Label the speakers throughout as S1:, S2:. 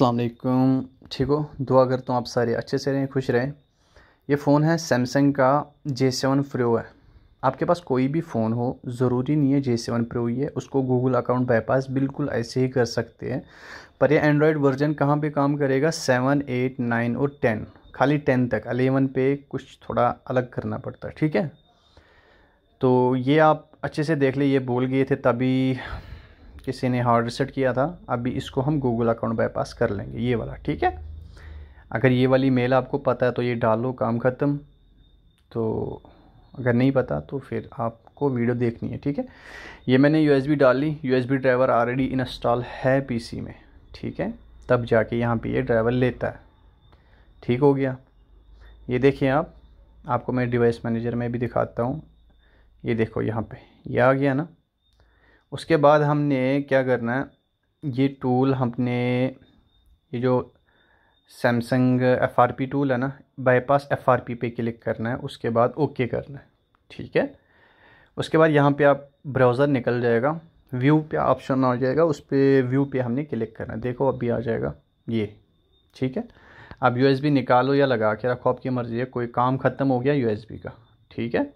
S1: अल्लाम ठीक हो दुआ करता हूँ आप सारे अच्छे से रहें खुश रहें ये फ़ोन है सैमसंग का जे सेवन प्रो है आपके पास कोई भी फ़ोन हो ज़रूरी नहीं है जे सेवन प्रो ही है उसको गूगल अकाउंट बाईपास बिल्कुल ऐसे ही कर सकते हैं पर ये एंड्रॉयड वर्जन कहाँ पे काम करेगा सेवन एट नाइन और टेन खाली टेन तक अलेवन पे कुछ थोड़ा अलग करना पड़ता है ठीक है तो ये आप अच्छे से देख ले ये बोल गए थे तभी किसी ने हार्ड रिसेट किया था अभी इसको हम गूगल अकाउंट बाईपास कर लेंगे ये वाला ठीक है अगर ये वाली मेल आपको पता है तो ये डालो काम ख़त्म तो अगर नहीं पता तो फिर आपको वीडियो देखनी है ठीक है ये मैंने U U S B driver already install है सी में ठीक है तब जाके यहाँ पर ये ड्राइवर लेता है ठीक हो गया ये देखिए आप आपको मैं डिवाइस मैनेजर में भी दिखाता हूँ ये देखो यहाँ पे ये आ गया ना उसके बाद हमने क्या करना है ये टूल हमने ये जो Samsung F R P tool है ना बाईपास एफ आर पी पे क्लिक करना है उसके बाद ओके करना है ठीक है उसके बाद यहाँ पे आप ब्राउज़र निकल जाएगा व्यू पे ऑप्शन आ जाएगा उस पर व्यू पे हमने क्लिक करना है देखो अभी आ जाएगा ये ठीक है आप यूएसबी निकालो या लगा के रखो आपकी मर्ज़ी है कोई काम ख़त्म हो गया यूएसबी का ठीक है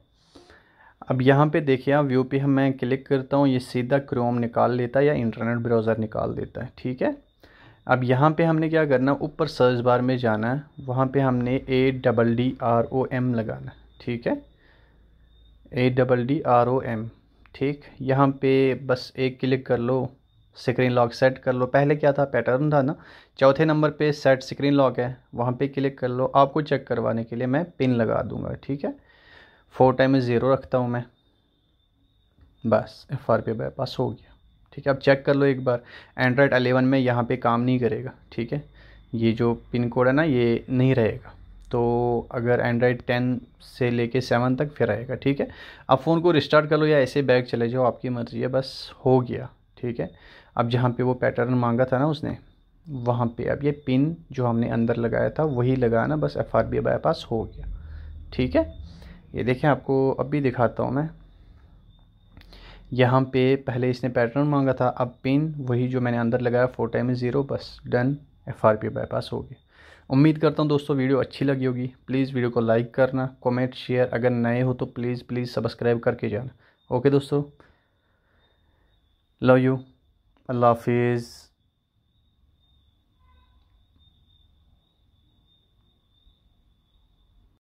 S1: अब यहाँ पे देखिए आप व्यू पे हम मैं क्लिक करता हूँ ये सीधा क्रोम निकाल लेता है या इंटरनेट ब्राउज़र निकाल देता है ठीक है अब यहाँ पे हमने क्या करना ऊपर सर्च बार में जाना है वहाँ पे हमने A double D R O M लगाना ठीक है A double D R O M ठीक यहाँ पे बस एक क्लिक कर लो स्क्रीन लॉक सेट कर लो पहले क्या था पैटर्न था ना चौथे नंबर पे सेट स्क्रीन लॉक है वहाँ पे क्लिक कर लो आपको चेक करवाने के लिए मैं पिन लगा दूंगा ठीक है फोर टाइम ज़ीरो रखता हूँ मैं बस एफ आर पी बाईपास हो गया ठीक है अब चेक कर लो एक बार एंड्रॉयड अलेवन में यहाँ पे काम नहीं करेगा ठीक है ये जो पिन कोड है ना ये नहीं रहेगा तो अगर एंड्रॉयड टेन से लेके सेवन तक फिर आएगा ठीक है अब फ़ोन को रिस्टार्ट कर लो या ऐसे बैग चले जाओ आपकी मर्ज़ी है बस हो गया ठीक है अब जहाँ पे वो पैटर्न मांगा था ना उसने वहाँ पे अब ये पिन जो हमने अंदर लगाया था वही लगाना बस एफ आर बी बाईपास हो गया ठीक है ये देखें आपको अब भी दिखाता हूँ मैं यहाँ पे पहले इसने पैटर्न मांगा था अब पिन वही जो मैंने अंदर लगाया फोर टाइम ज़ीरो बस done F R P bypass हो गया उम्मीद करता हूँ दोस्तों वीडियो अच्छी लगी होगी प्लीज़ वीडियो को लाइक करना कमेंट शेयर अगर नए हो तो प्लीज़ प्लीज़ सब्सक्राइब करके जाना ओके दोस्तों लव यू अल्लाह हाफिज़